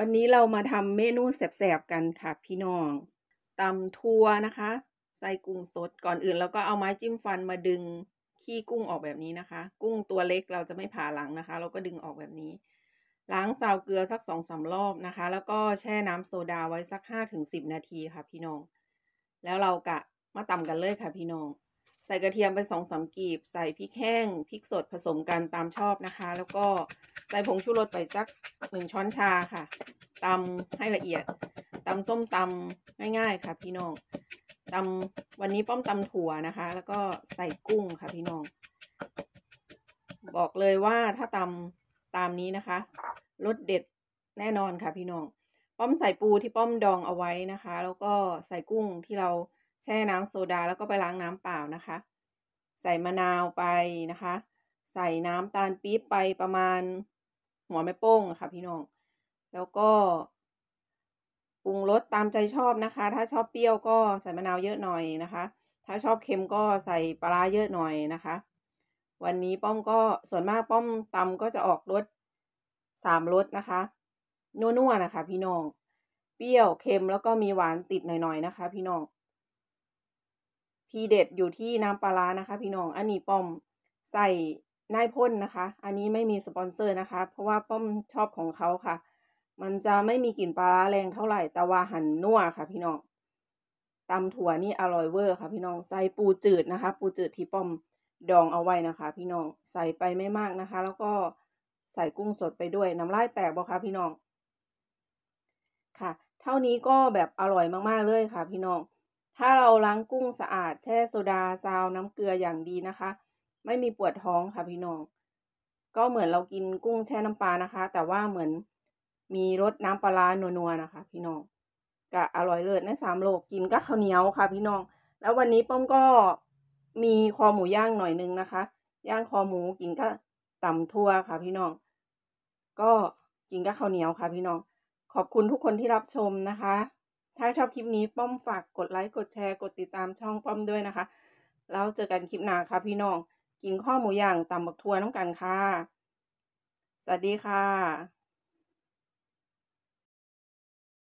วันนี้เรามาทำเมนูแสบๆกันค่ะ พี่น้องตำทัวนะคะ ใส่กุ้งสดก่อนอื่นเราก็เอาไม้จิ้มฟันมาดึงขี้กุ้งออกแบบนี้นะคะ กุ้งตัวเล็กเราจะไม่ผ่าหลังนะคะ เราก็ดึงออกแบบนี้ ล้างซาวเกลือสักสองสารอบนะคะ แล้วก็แช่น้ำโซดาไว้สักห้าถึงสิบนาทีค่ะ พี่น้อง แล้วเรากะมาตำกันเลยค่ะพี่น้อง ใส่กระเทียมไปสองสามกีบ ใส่พริกแห้งพริกสดผสมกันตามชอบนะคะ แล้วก็ใส่ผงชูรสไปสักหนึ่งช้อนชาค่ะตำให้ละเอียดตำส้มตำง่ายๆค่ะพี่น้องตำวันนี้ป้อมตำถั่วนะคะ แล้วก็ใส่กุ้งค่ะ พี่น้อง บอกเลยว่าถ้าตำตามนี้นะคะรสเด็ดแน่นอนค่ะพี่น้อง ป้อมใส่ปูที่ป้อมดองเอาไว้นะคะ แล้วก็ใส่กุ้งที่เราแช่น้ำโซดาแล้วก็ไปล้างน้ำเปล่านะคะ ใส่มะนาวไปนะคะใส่น้ำตาลปี๊บไปประมาณหัวแม่โป้งค่ะพี่น้อง แล้วก็ปรุงรสตามใจชอบนะคะ ถ้าชอบเปรี้ยวก็ใส่มะนาวเยอะหน่อยนะคะ ถ้าชอบเค็มก็ใส่ปลาเยอะหน่อยนะคะ วันนี้ป้อมก็ส่วนมากป้อมตำก็จะออกรสสามรสนะคะ นัวๆนะคะ พี่น้อง เปรี้ยว เค็มแล้วก็มีหวานติดหน่อยๆนะคะ พี่น้องทีเด็ดอยู่ที่น้ำปลานะคะ พี่น้อง อันนี้ป้อมใส่นายพ่นนะคะ อันนี้ไม่มีสปอนเซอร์นะคะ เพราะว่าป้อมชอบของเขาค่ะ มันจะไม่มีกลิ่นปลาร้าแรงเท่าไหร่ แต่ว่าหั่นนัวค่ะ พี่น้องตำถั่วนี่อร่อยเวอร์ค่ะพี่น้อง ใส่ปูจืดนะคะ ปูจืดที่ป้อมดองเอาไว้นะคะ พี่น้อง ใส่ไปไม่มากนะคะ แล้วก็ใส่กุ้งสดไปด้วย น้ำลายแตกบ่คะ พี่น้อง ค่ะ เท่านี้ก็แบบอร่อยมากๆเลยค่ะ พี่น้อง ถ้าเราล้างกุ้งสะอาด แช่โซดา ซาว น้ำเกลืออย่างดีนะคะไม่มีปวดท้องค่ะพี่น้อง ก็เหมือนเรากินกุ้งแช่น้ำปลานะคะ แต่ว่าเหมือนมีรสน้ำปลานัวๆนะคะ พี่น้องก็อร่อยเลิศในสามโลก กินก็ข้าวเหนียวค่ะ พี่น้อง แล้ววันนี้ป้อมก็มีคอหมูย่างหน่อยนึงนะคะ ย่างคอหมูกินก็ตำทั่วค่ะ พี่น้องก็กินก็ข้าวเหนียวค่ะ พี่น้องขอบคุณทุกคนที่รับชมนะคะ ถ้าชอบคลิปนี้ป้อมฝากกดไลค์กดแชร์กดติดตามช่องป้อมด้วยนะคะแล้วเจอกันคลิปหน้าค่ะ พี่น้องินข้อหมูย่างตำบักทัวน้ำกันค่ะ สวัสดีค่ะ